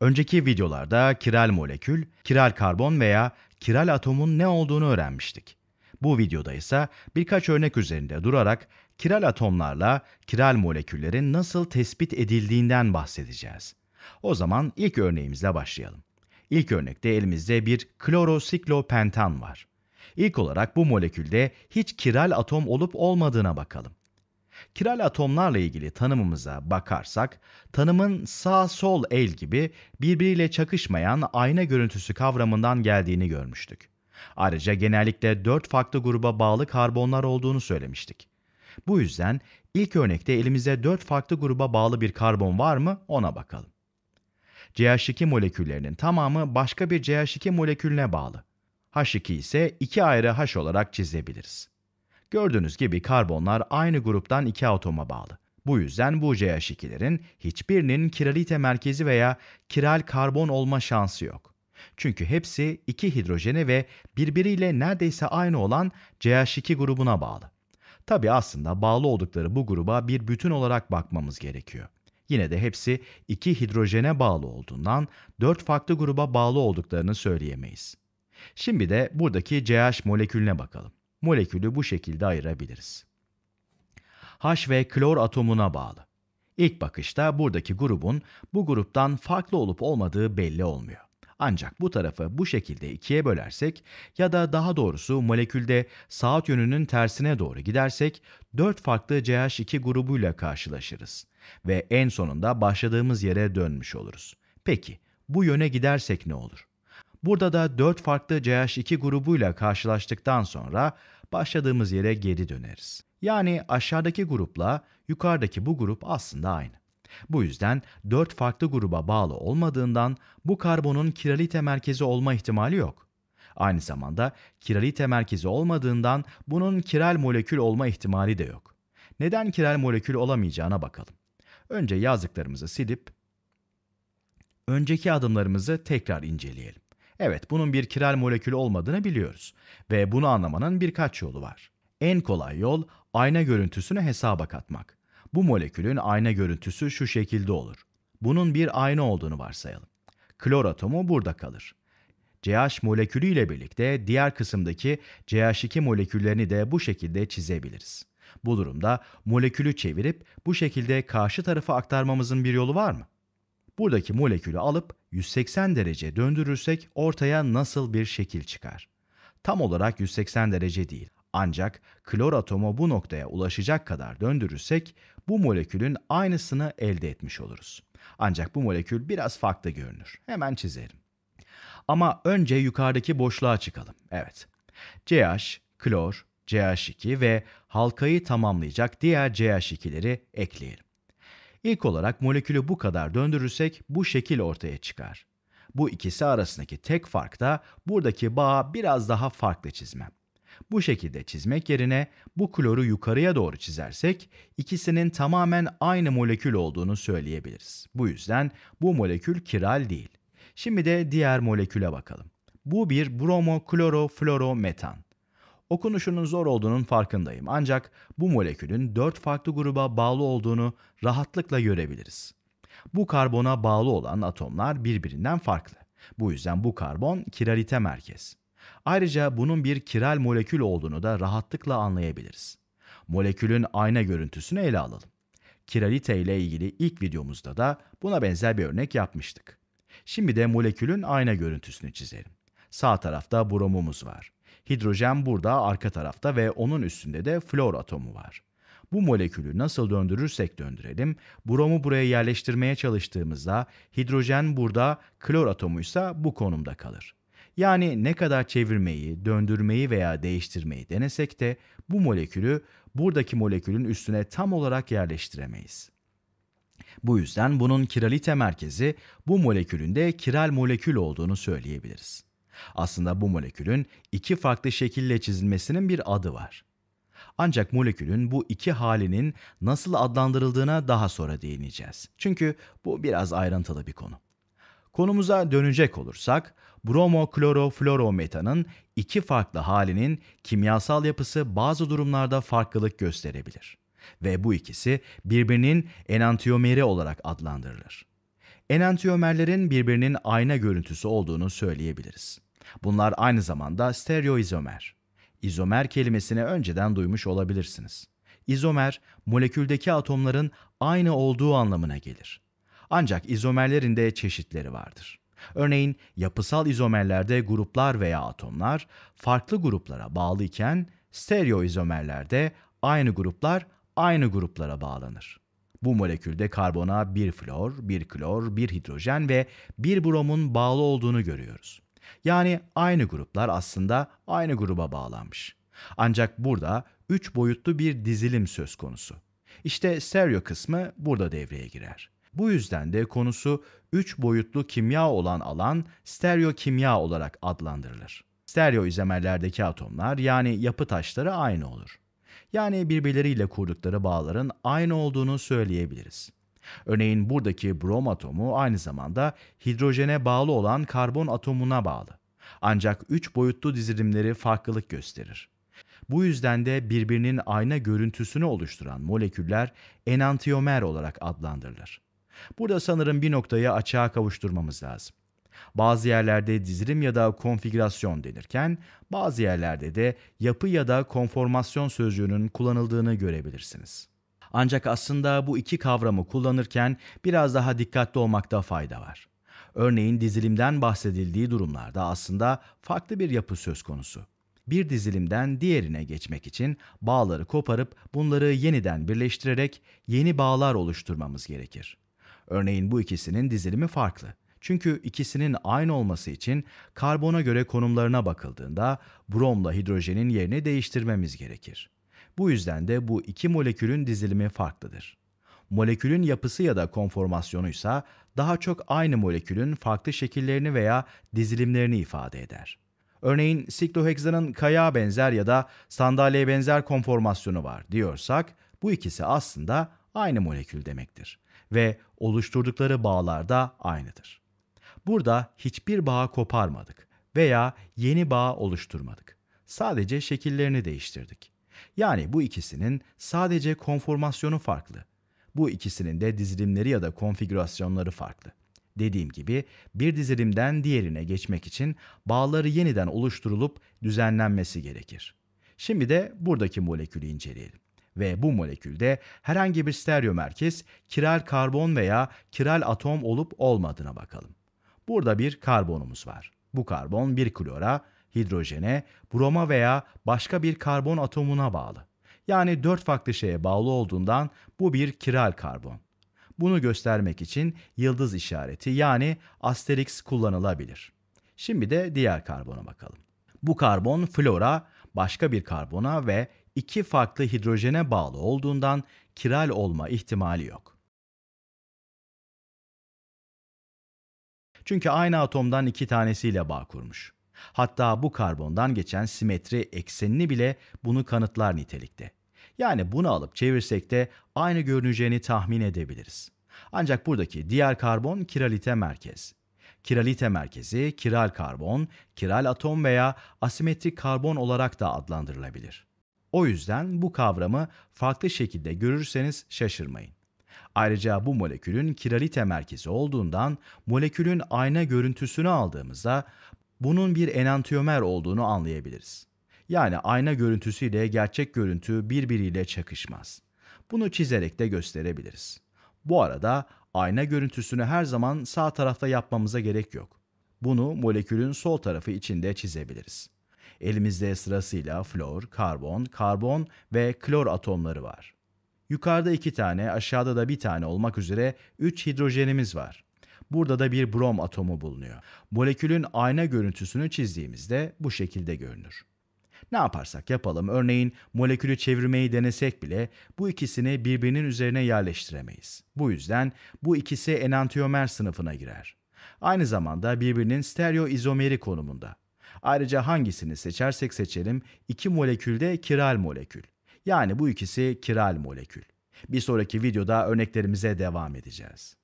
Önceki videolarda kiral molekül, kiral karbon veya kiral atomun ne olduğunu öğrenmiştik. Bu videoda ise birkaç örnek üzerinde durarak kiral atomlarla kiral moleküllerin nasıl tespit edildiğinden bahsedeceğiz. O zaman ilk örneğimizle başlayalım. İlk örnekte elimizde bir klorosiklopentan var. İlk olarak bu molekülde hiç kiral atom olup olmadığına bakalım. Kiral atomlarla ilgili tanımımıza bakarsak, tanımın sağ-sol el gibi birbiriyle çakışmayan ayna görüntüsü kavramından geldiğini görmüştük. Ayrıca genellikle dört farklı gruba bağlı karbonlar olduğunu söylemiştik. Bu yüzden ilk örnekte elimizde dört farklı gruba bağlı bir karbon var mı ona bakalım. CH2 moleküllerinin tamamı başka bir CH2 molekülüne bağlı. H2 ise iki ayrı H olarak çizebiliriz. Gördüğünüz gibi karbonlar aynı gruptan iki atoma bağlı. Bu yüzden bu CH2'lerin hiçbirinin kiralite merkezi veya kiral karbon olma şansı yok. Çünkü hepsi iki hidrojene ve birbiriyle neredeyse aynı olan CH2 grubuna bağlı. Tabi aslında bağlı oldukları bu gruba bir bütün olarak bakmamız gerekiyor. Yine de hepsi iki hidrojene bağlı olduğundan dört farklı gruba bağlı olduklarını söyleyemeyiz. Şimdi de buradaki CH molekülüne bakalım. Molekülü bu şekilde ayırabiliriz. H ve klor atomuna bağlı. İlk bakışta buradaki grubun bu gruptan farklı olup olmadığı belli olmuyor. Ancak bu tarafı bu şekilde ikiye bölersek ya da daha doğrusu molekülde saat yönünün tersine doğru gidersek 4 farklı CH2 grubuyla karşılaşırız ve en sonunda başladığımız yere dönmüş oluruz. Peki bu yöne gidersek ne olur? Burada da 4 farklı CH2 grubuyla karşılaştıktan sonra başladığımız yere geri döneriz. Yani aşağıdaki grupla yukarıdaki bu grup aslında aynı. Bu yüzden 4 farklı gruba bağlı olmadığından bu karbonun kiralite merkezi olma ihtimali yok. Aynı zamanda kiralite merkezi olmadığından bunun kiral molekül olma ihtimali de yok. Neden kiral molekül olamayacağına bakalım. Önce yazdıklarımızı silip önceki adımlarımızı tekrar inceleyelim. Evet bunun bir kiral molekülü olmadığını biliyoruz ve bunu anlamanın birkaç yolu var. En kolay yol ayna görüntüsünü hesaba katmak. Bu molekülün ayna görüntüsü şu şekilde olur. Bunun bir ayna olduğunu varsayalım. Klor atomu burada kalır. CH molekülü ile birlikte diğer kısımdaki CH2 moleküllerini de bu şekilde çizebiliriz. Bu durumda molekülü çevirip bu şekilde karşı tarafa aktarmamızın bir yolu var mı? Buradaki molekülü alıp 180 derece döndürürsek ortaya nasıl bir şekil çıkar? Tam olarak 180 derece değil. Ancak klor atomu bu noktaya ulaşacak kadar döndürürsek bu molekülün aynısını elde etmiş oluruz. Ancak bu molekül biraz farklı görünür. Hemen çizerim. Ama önce yukarıdaki boşluğa çıkalım. Evet. CH, klor, CH2 ve halkayı tamamlayacak diğer CH2'leri ekleyelim. İlk olarak molekülü bu kadar döndürürsek bu şekil ortaya çıkar. Bu ikisi arasındaki tek fark da buradaki bağı biraz daha farklı çizmem. Bu şekilde çizmek yerine bu kloru yukarıya doğru çizersek ikisinin tamamen aynı molekül olduğunu söyleyebiliriz. Bu yüzden bu molekül kiral değil. Şimdi de diğer moleküle bakalım. Bu bir bromokloroflorometan. Okunuşunun zor olduğunun farkındayım ancak bu molekülün dört farklı gruba bağlı olduğunu rahatlıkla görebiliriz. Bu karbona bağlı olan atomlar birbirinden farklı. Bu yüzden bu karbon kiralite merkez. Ayrıca bunun bir kiral molekül olduğunu da rahatlıkla anlayabiliriz. Molekülün ayna görüntüsünü ele alalım. Kiralite ile ilgili ilk videomuzda da buna benzer bir örnek yapmıştık. Şimdi de molekülün ayna görüntüsünü çizelim. Sağ tarafta bromumuz var. Hidrojen burada arka tarafta ve onun üstünde de flor atomu var. Bu molekülü nasıl döndürürsek döndürelim, bromu buraya yerleştirmeye çalıştığımızda hidrojen burada, klor atomuysa bu konumda kalır. Yani ne kadar çevirmeyi, döndürmeyi veya değiştirmeyi denesek de bu molekülü buradaki molekülün üstüne tam olarak yerleştiremeyiz. Bu yüzden bunun kiralite merkezi bu molekülün de kiral molekül olduğunu söyleyebiliriz. Aslında bu molekülün iki farklı şekilde çizilmesinin bir adı var. Ancak molekülün bu iki halinin nasıl adlandırıldığına daha sonra değineceğiz. Çünkü bu biraz ayrıntılı bir konu. Konumuza dönecek olursak, bromoklorofluorometanın iki farklı halinin kimyasal yapısı bazı durumlarda farklılık gösterebilir ve bu ikisi birbirinin enantiyomeri olarak adlandırılır. Enantiyomerlerin birbirinin ayna görüntüsü olduğunu söyleyebiliriz. Bunlar aynı zamanda stereoizomer. İzomer kelimesini önceden duymuş olabilirsiniz. İzomer, moleküldeki atomların aynı olduğu anlamına gelir. Ancak izomerlerin de çeşitleri vardır. Örneğin yapısal izomerlerde gruplar veya atomlar farklı gruplara bağlı iken stereoizomerlerde aynı gruplar aynı gruplara bağlanır. Bu molekülde karbona bir flor, bir klor, bir hidrojen ve bir bromun bağlı olduğunu görüyoruz. Yani aynı gruplar aslında aynı gruba bağlanmış. Ancak burada üç boyutlu bir dizilim söz konusu. İşte stereo kısmı burada devreye girer. Bu yüzden de konusu üç boyutlu kimya olan alan stereo kimya olarak adlandırılır. Stereo izomerlerdeki atomlar yani yapı taşları aynı olur. Yani birbirleriyle kurdukları bağların aynı olduğunu söyleyebiliriz. Örneğin buradaki brom atomu aynı zamanda hidrojene bağlı olan karbon atomuna bağlı. Ancak üç boyutlu dizilimleri farklılık gösterir. Bu yüzden de birbirinin ayna görüntüsünü oluşturan moleküller enantiyomer olarak adlandırılır. Burada sanırım bir noktayı açığa kavuşturmamız lazım. Bazı yerlerde dizilim ya da konfigürasyon denirken bazı yerlerde de yapı ya da konformasyon sözcüğünün kullanıldığını görebilirsiniz. Ancak aslında bu iki kavramı kullanırken biraz daha dikkatli olmakta fayda var. Örneğin dizilimden bahsedildiği durumlarda aslında farklı bir yapı söz konusu. Bir dizilimden diğerine geçmek için bağları koparıp bunları yeniden birleştirerek yeni bağlar oluşturmamız gerekir. Örneğin bu ikisinin dizilimi farklı. Çünkü ikisinin aynı olması için karbona göre konumlarına bakıldığında bromla hidrojenin yerini değiştirmemiz gerekir. Bu yüzden de bu iki molekülün dizilimi farklıdır. Molekülün yapısı ya da konformasyonu ise daha çok aynı molekülün farklı şekillerini veya dizilimlerini ifade eder. Örneğin sikloheksanın kaya benzer ya da sandalyeye benzer konformasyonu var diyorsak bu ikisi aslında aynı molekül demektir ve oluşturdukları bağlar da aynıdır. Burada hiçbir bağ koparmadık veya yeni bağ oluşturmadık. Sadece şekillerini değiştirdik. Yani bu ikisinin sadece konformasyonu farklı. Bu ikisinin de dizilimleri ya da konfigürasyonları farklı. Dediğim gibi bir dizilimden diğerine geçmek için bağları yeniden oluşturulup düzenlenmesi gerekir. Şimdi de buradaki molekülü inceleyelim. Ve bu molekülde herhangi bir stereomerkez kiral karbon veya kiral atom olup olmadığına bakalım. Burada bir karbonumuz var. Bu karbon bir klora, hidrojene, broma veya başka bir karbon atomuna bağlı. Yani dört farklı şeye bağlı olduğundan bu bir kiral karbon. Bunu göstermek için yıldız işareti yani asterix kullanılabilir. Şimdi de diğer karbona bakalım. Bu karbon flora, başka bir karbona ve iki farklı hidrojene bağlı olduğundan kiral olma ihtimali yok. Çünkü aynı atomdan iki tanesiyle bağ kurmuş. Hatta bu karbondan geçen simetri eksenini bile bunu kanıtlar nitelikte. Yani bunu alıp çevirsek de aynı görüneceğini tahmin edebiliriz. Ancak buradaki diğer karbon kiralite merkez. Kiralite merkezi kiral karbon, kiral atom veya asimetrik karbon olarak da adlandırılabilir. O yüzden bu kavramı farklı şekilde görürseniz şaşırmayın. Ayrıca bu molekülün kiralite merkezi olduğundan molekülün ayna görüntüsünü aldığımızda bunun bir enantiyomer olduğunu anlayabiliriz. Yani ayna görüntüsüyle gerçek görüntü birbiriyle çakışmaz. Bunu çizerek de gösterebiliriz. Bu arada ayna görüntüsünü her zaman sağ tarafta yapmamıza gerek yok. Bunu molekülün sol tarafı içinde çizebiliriz. Elimizde sırasıyla flor, karbon, karbon ve klor atomları var. Yukarıda iki tane, aşağıda da bir tane olmak üzere üç hidrojenimiz var. Burada da bir brom atomu bulunuyor. Molekülün ayna görüntüsünü çizdiğimizde bu şekilde görünür. Ne yaparsak yapalım örneğin molekülü çevirmeyi denesek bile bu ikisini birbirinin üzerine yerleştiremeyiz. Bu yüzden bu ikisi enantiyomer sınıfına girer. Aynı zamanda birbirinin stereoizomeri konumunda. Ayrıca hangisini seçersek seçelim iki molekül de kiral molekül. Yani bu ikisi kiral molekül. Bir sonraki videoda örneklerimize devam edeceğiz.